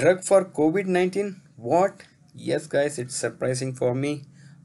drug for covid-19 what yes guys it's surprising for me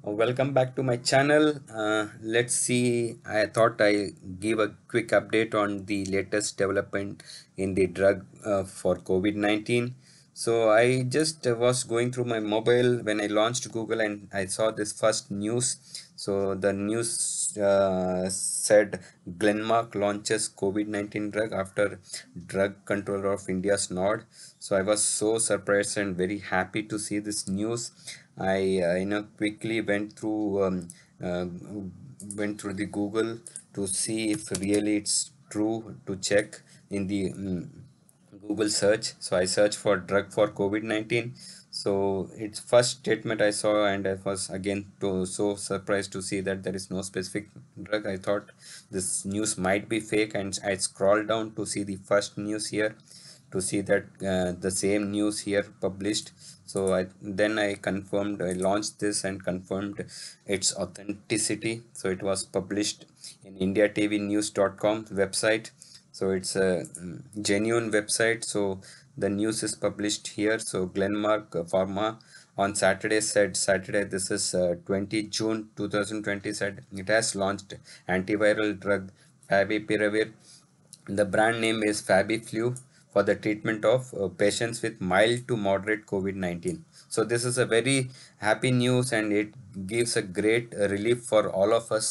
uh, welcome back to my channel uh, let's see i thought i give a quick update on the latest development in the drug uh, for covid-19 so i just was going through my mobile when i launched google and i saw this first news so the news uh, said Glenmark launches COVID-19 drug after drug controller of India's nod. So I was so surprised and very happy to see this news. I uh, you know quickly went through um, uh, went through the Google to see if really it's true to check in the um, Google search. So I searched for drug for COVID-19 so its first statement i saw and i was again to, so surprised to see that there is no specific drug i thought this news might be fake and i scrolled down to see the first news here to see that uh, the same news here published so I, then i confirmed i launched this and confirmed its authenticity so it was published in IndiaTVNews.com website so it's a mm, genuine website so the news is published here so glenmark pharma on saturday said saturday this is uh, 20 june 2020 said it has launched antiviral drug favipiravir the brand name is fabiflu for the treatment of uh, patients with mild to moderate covid-19 so this is a very happy news and it gives a great relief for all of us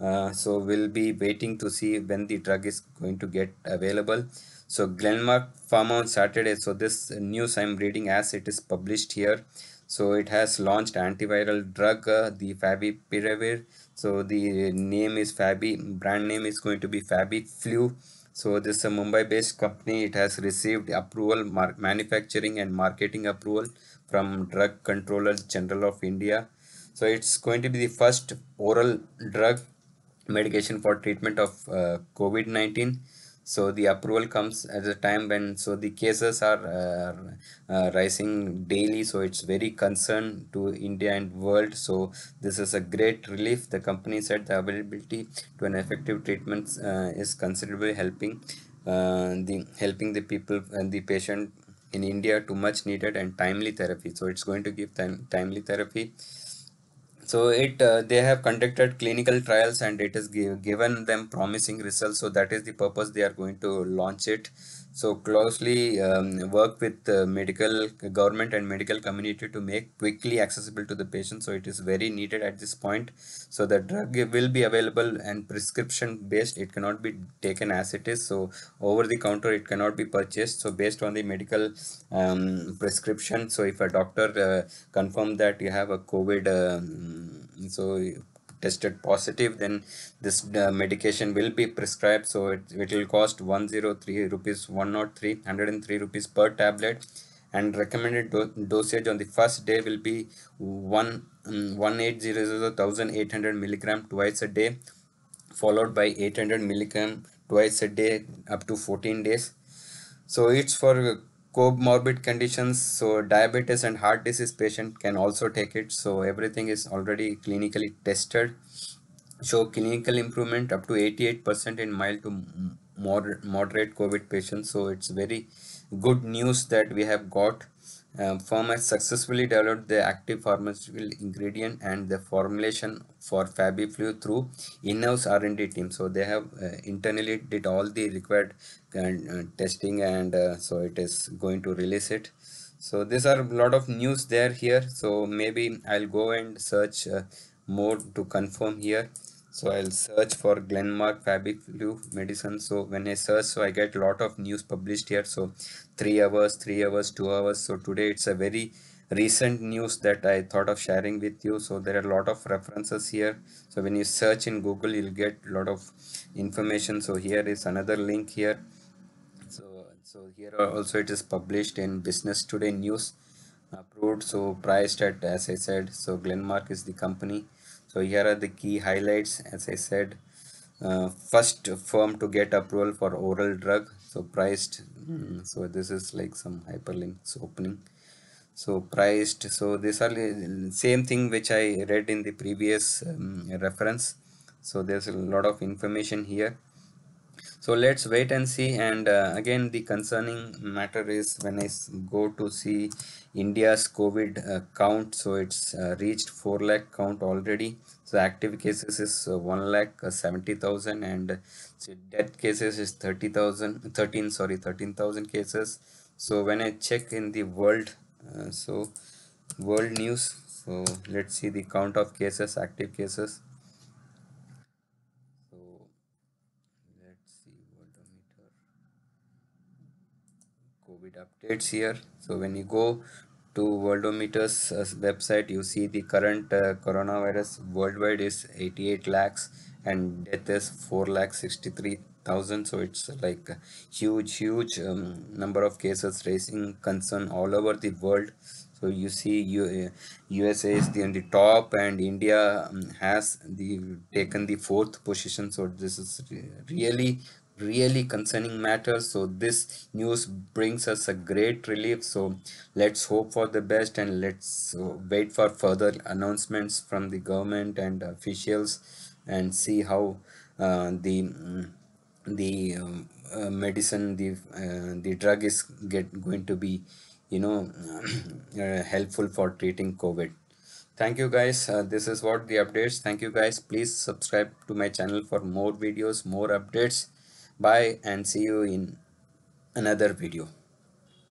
uh, so we'll be waiting to see when the drug is going to get available. So Glenmark Pharma on Saturday. So this news I'm reading as it is published here. So it has launched antiviral drug, uh, the Favipiravir. So the name is Fabi, brand name is going to be Fabi Flu. So this is a Mumbai based company. It has received approval, manufacturing and marketing approval from Drug Controller General of India. So it's going to be the first oral drug medication for treatment of uh, COVID-19. So the approval comes at a time when so the cases uh, are uh, rising daily. So it's very concern to India and world. So this is a great relief. The company said the availability to an effective treatment uh, is considerably helping uh, the helping the people and the patient in India to much needed and timely therapy. So it's going to give timely therapy so it uh, they have conducted clinical trials and it has give, given them promising results so that is the purpose they are going to launch it so closely um, work with the medical government and medical community to make quickly accessible to the patient so it is very needed at this point so the drug will be available and prescription based it cannot be taken as it is so over the counter it cannot be purchased so based on the medical um, prescription so if a doctor uh, confirm that you have a covid um, so tested positive then this uh, medication will be prescribed so it, it will cost 103 rupees 103 103 rupees per tablet and recommended do dosage on the first day will be 1 um, mm, 1800 milligram twice a day followed by 800 milligram twice a day up to 14 days so it's for comorbid conditions so diabetes and heart disease patient can also take it so everything is already clinically tested show clinical improvement up to 88% in mild to moderate covid patients so it's very good news that we have got um, has successfully developed the active pharmaceutical ingredient and the formulation for FabiFlu through in-house R&D team. So they have uh, internally did all the required uh, testing and uh, so it is going to release it. So these are a lot of news there here. So maybe I'll go and search uh, more to confirm here so I'll search for Glenmark Fabric Flu Medicine. So when I search, so I get lot of news published here. So three hours, three hours, two hours. So today it's a very recent news that I thought of sharing with you. So there are a lot of references here. So when you search in Google, you'll get a lot of information. So here is another link here. So, so here also it is published in Business Today News approved. So priced at, as I said, so Glenmark is the company so here are the key highlights as i said uh, first firm to get approval for oral drug so priced mm, so this is like some hyperlinks opening so priced so these are same thing which i read in the previous um, reference so there's a lot of information here so let's wait and see and uh, again the concerning matter is when i go to see india's covid uh, count so it's uh, reached 4 lakh count already so active cases is uh, 1 lakh uh, 70000 and uh, so death cases is 30000 13 sorry 13000 cases so when i check in the world uh, so world news so let's see the count of cases active cases COVID updates here. So when you go to Worldometer's uh, website, you see the current uh, coronavirus worldwide is 88 lakhs and death is 4 lakh 63 thousand. So it's like huge, huge um, number of cases raising concern all over the world. So you see, U USA uh, is the, on the top, and India um, has the taken the fourth position. So this is re really really concerning matter so this news brings us a great relief so let's hope for the best and let's uh, wait for further announcements from the government and officials and see how uh, the mm, the um, uh, medicine the uh, the drug is get going to be you know uh, helpful for treating covid thank you guys uh, this is what the updates thank you guys please subscribe to my channel for more videos more updates Bye and see you in another video.